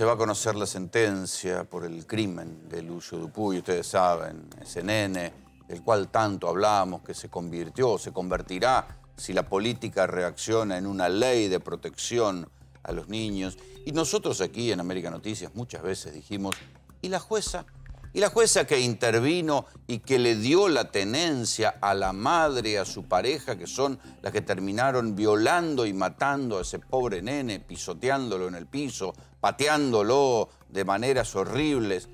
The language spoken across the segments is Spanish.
se va a conocer la sentencia por el crimen de Lucio Dupuy, ustedes saben, ese nene del cual tanto hablamos, que se convirtió, se convertirá si la política reacciona en una ley de protección a los niños. Y nosotros aquí en América Noticias muchas veces dijimos, ¿y la jueza y la jueza que intervino y que le dio la tenencia a la madre, y a su pareja, que son las que terminaron violando y matando a ese pobre nene, pisoteándolo en el piso, pateándolo de maneras horribles,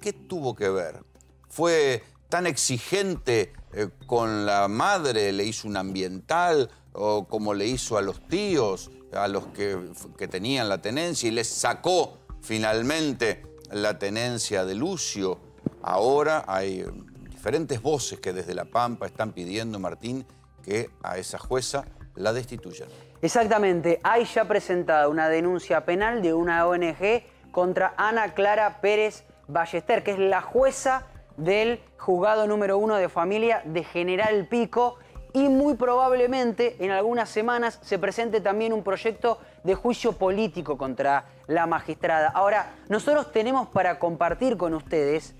¿qué tuvo que ver? ¿Fue tan exigente eh, con la madre? ¿Le hizo un ambiental? ¿O como le hizo a los tíos, a los que, que tenían la tenencia y les sacó finalmente la tenencia de Lucio. Ahora hay diferentes voces que desde La Pampa están pidiendo, Martín, que a esa jueza la destituyan. Exactamente, hay ya presentada una denuncia penal de una ONG contra Ana Clara Pérez Ballester, que es la jueza del juzgado número uno de familia de General Pico y muy probablemente en algunas semanas se presente también un proyecto de juicio político contra la magistrada. Ahora, nosotros tenemos para compartir con ustedes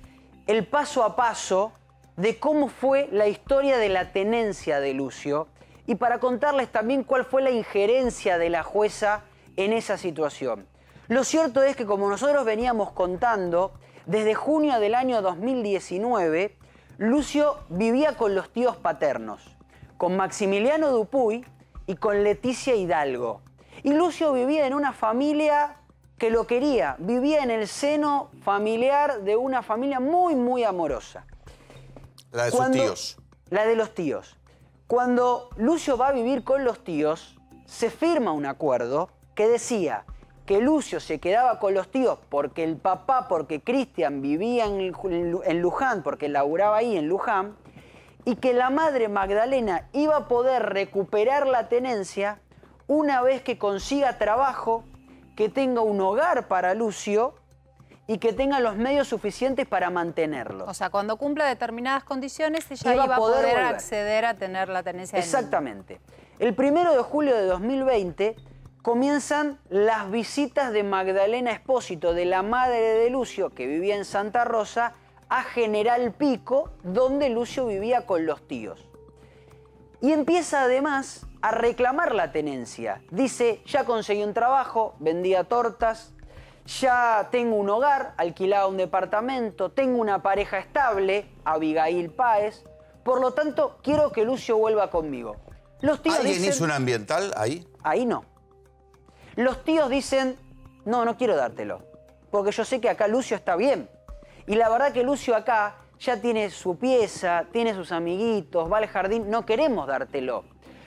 el paso a paso de cómo fue la historia de la tenencia de Lucio y para contarles también cuál fue la injerencia de la jueza en esa situación. Lo cierto es que como nosotros veníamos contando, desde junio del año 2019, Lucio vivía con los tíos paternos, con Maximiliano Dupuy y con Leticia Hidalgo. Y Lucio vivía en una familia que lo quería, vivía en el seno familiar de una familia muy, muy amorosa. La de sus tíos. La de los tíos. Cuando Lucio va a vivir con los tíos, se firma un acuerdo que decía que Lucio se quedaba con los tíos porque el papá, porque Cristian vivía en, en Luján, porque laburaba ahí en Luján, y que la madre Magdalena iba a poder recuperar la tenencia una vez que consiga trabajo que tenga un hogar para Lucio y que tenga los medios suficientes para mantenerlo. O sea, cuando cumpla determinadas condiciones, ella iba, a poder, acceder a tener la tenencia Exactamente. El primero de julio de 2020 comienzan las visitas de Magdalena Espósito, de la madre de Lucio, que vivía en Santa Rosa, a General Pico, donde Lucio vivía con los tíos y empieza además a reclamar la tenencia. Dice, ya conseguí un trabajo, vendía tortas, ya tengo un hogar, alquilaba un departamento, tengo una pareja estable, Abigail Páez, por lo tanto quiero que Lucio vuelva conmigo. Los ¿Alguien hizo un ambiental ahí? Ahí no. Los tíos dicen, no, no quiero dártelo, porque yo sé que acá Lucio está bien. Y la verdad que Lucio acá ya tiene su pieza, tiene sus amiguitos, va al jardín, no queremos dártelo.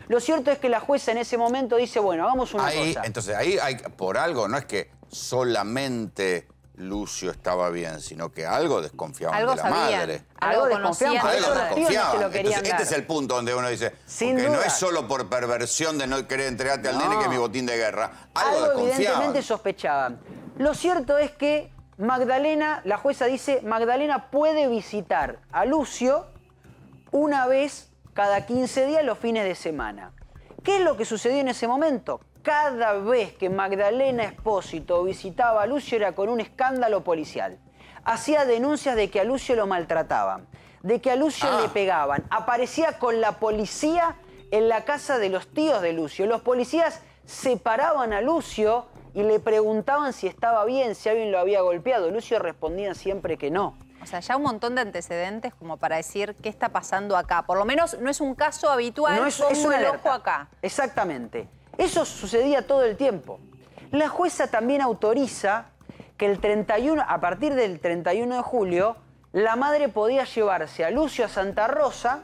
Lo cierto es que la jueza en ese momento dice, bueno, hagamos una cosa. Entonces, ahí hay, por algo, no es que solamente Lucio estaba bien, sino que algo desconfiaba de la madre. Algo desconfiaban, Algo Este es el punto donde uno dice, que no es solo por perversión de no querer entregarte al nene que es mi botín de guerra. Algo, algo evidentemente sospechaban. Lo cierto es que Magdalena, la jueza dice, Magdalena puede visitar a Lucio una vez cada 15 días los fines de semana. ¿Qué es lo que sucedió en ese momento? Cada vez que Magdalena Espósito visitaba a Lucio era con un escándalo policial. Hacía denuncias de que a Lucio lo maltrataban, de que a Lucio le ah. pegaban. Aparecía con la policía en la casa de los tíos de Lucio. Los policías separaban a Lucio y le preguntaban si estaba bien, si alguien lo había golpeado. Lucio respondía siempre que no. O sea, ya un montón de antecedentes como para decir qué está pasando acá. Por lo menos no es un caso habitual, no es, un ojo acá. Exactamente. Eso sucedía todo el tiempo. La jueza también autoriza que el a partir del 31 de julio, la madre podía llevarse a Lucio a Santa Rosa,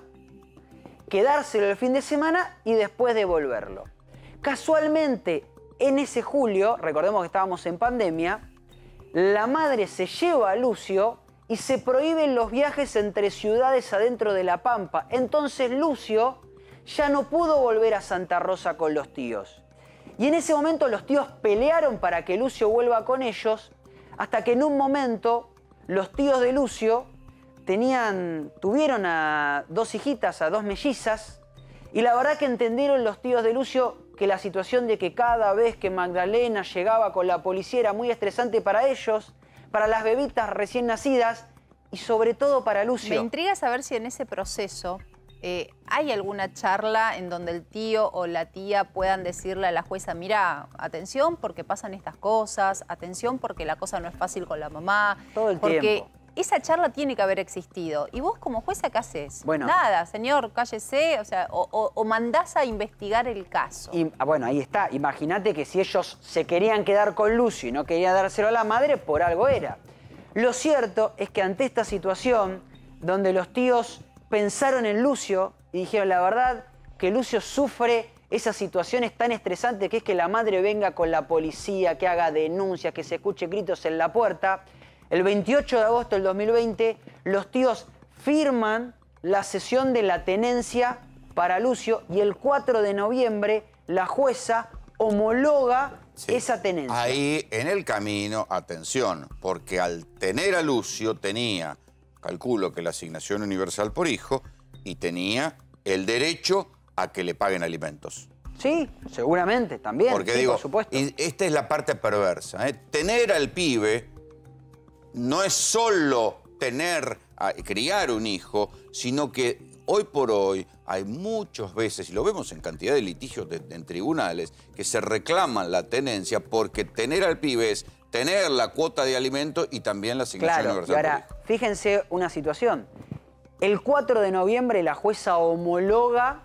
quedárselo el fin de semana y después devolverlo. Casualmente, en ese julio, recordemos que estábamos en pandemia, la madre se lleva a Lucio y se prohíben los viajes entre ciudades adentro de La Pampa. Entonces Lucio ya no pudo volver a Santa Rosa con los tíos. Y en ese momento los tíos pelearon para que Lucio vuelva con ellos, hasta que en un momento los tíos de Lucio tenían, tuvieron a dos hijitas, a dos mellizas, y la verdad que entendieron los tíos de Lucio que la situación de que cada vez que Magdalena llegaba con la policía era muy estresante para ellos, para las bebitas recién nacidas y sobre todo para Lucio. Me intriga saber si en ese proceso eh, hay alguna charla en donde el tío o la tía puedan decirle a la jueza, mira, atención porque pasan estas cosas, atención porque la cosa no es fácil con la mamá. Todo el tiempo esa charla tiene que haber existido. ¿Y vos como jueza qué haces? Nada, señor, cállese, o sea, o, mandás a investigar el caso. Ah, bueno, ahí está. Imagínate que si ellos se querían quedar con Lucio y no querían dárselo a la madre, por algo era. Lo cierto es que ante esta situación, donde los tíos pensaron en Lucio y dijeron la verdad, que Lucio sufre esas situaciones tan estresantes que es que la madre venga con la policía, que haga denuncias, que se escuche gritos en la puerta, el 28 de agosto del 2020, los tíos firman la sesión de la tenencia para Lucio y el 4 de noviembre la jueza homologa esa tenencia. Ahí en el camino, atención, porque al tener a Lucio tenía, calculo que la asignación universal por hijo, y tenía el derecho a que le paguen alimentos. Sí, seguramente, también. Porque digo, por supuesto. esta es la parte perversa. ¿eh? Tener al pibe no es solo tener, criar un hijo, sino que hoy por hoy hay muchas veces, y lo vemos en cantidad de litigios en tribunales, que se reclaman la tenencia porque tener al pibe es tener la cuota de alimento y también la asignación universal. ahora, fíjense una situación. El 4 de noviembre la jueza homologa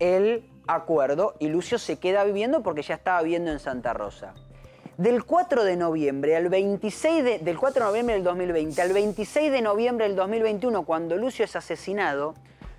el acuerdo y Lucio se queda viviendo porque ya estaba viviendo en Santa Rosa. Del 4 de noviembre al 26 del 4 de noviembre del 2020 al 26 de noviembre del 2021, cuando Lucio es asesinado,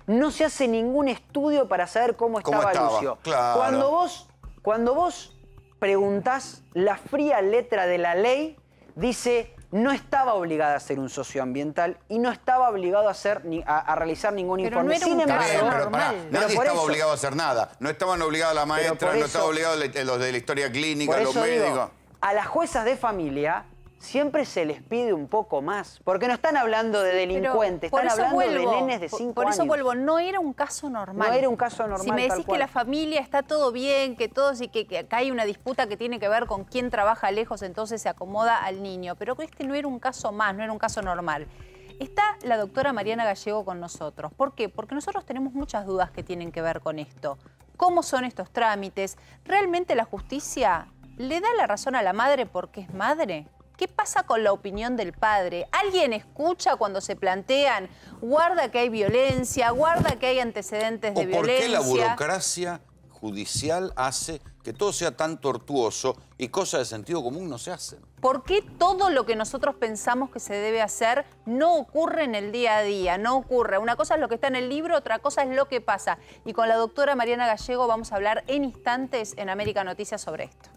no se hace ningún estudio para saber cómo estaba, Lucio. Cuando vos, cuando vos preguntás la fría letra de la ley, dice no estaba obligada a ser un socioambiental y no estaba obligado a, hacer, a, realizar ningún informe. No Sin embargo, nadie estaba obligado a hacer nada. No estaban obligados la maestra, no estaba obligado los de la historia clínica, los médicos a las juezas de familia siempre se les pide un poco más, porque no están hablando de delincuentes, están hablando de nenes de 5 años. Por eso vuelvo, no era un caso normal. No era un caso normal. Si me decís que la familia está todo bien, que todos y que, que, acá hay una disputa que tiene que ver con quién trabaja lejos, entonces se acomoda al niño, pero este no era un caso más, no era un caso normal. Está la doctora Mariana Gallego con nosotros. ¿Por qué? Porque nosotros tenemos muchas dudas que tienen que ver con esto. ¿Cómo son estos trámites? ¿Realmente la justicia ¿Le da la razón a la madre porque es madre? ¿Qué pasa con la opinión del padre? ¿Alguien escucha cuando se plantean, guarda que hay violencia, guarda que hay antecedentes de violencia? ¿Por qué la burocracia judicial hace que todo sea tan tortuoso y cosas de sentido común no se hacen. ¿Por qué todo lo que nosotros pensamos que se debe hacer no ocurre en el día a día? No ocurre. Una cosa es lo que está en el libro, otra cosa es lo que pasa. Y con la doctora Mariana Gallego vamos a hablar en instantes en América Noticias sobre esto.